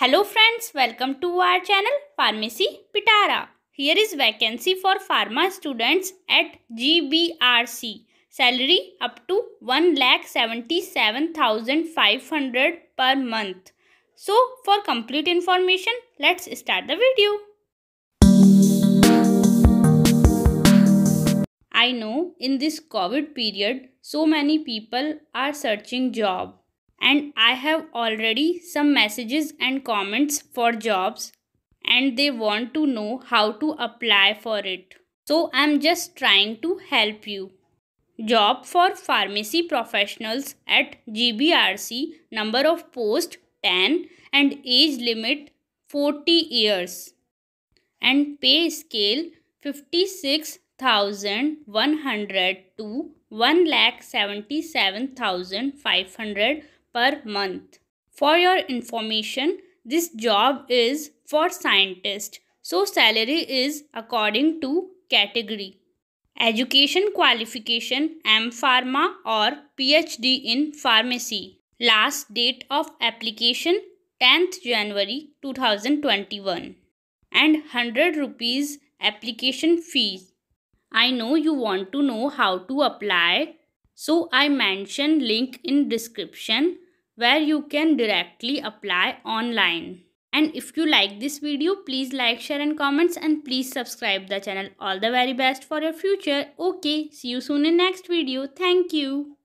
Hello friends, welcome to our channel Pharmacy Pitara. Here is vacancy for pharma students at GBRC. Salary up to 1,77,500 per month. So for complete information, let's start the video. I know in this COVID period, so many people are searching job and I have already some messages and comments for jobs and they want to know how to apply for it. So I'm just trying to help you. Job for pharmacy professionals at GBRC number of post 10 and age limit 40 years and pay scale 56,100 to 1,77,500 per month. For your information, this job is for scientist. So salary is according to category. Education qualification M Pharma or PhD in Pharmacy. Last date of application 10th January 2021 and 100 rupees application fees. I know you want to know how to apply so I mention link in description where you can directly apply online. And if you like this video, please like, share and comments and please subscribe the channel. All the very best for your future. Okay, see you soon in next video. Thank you.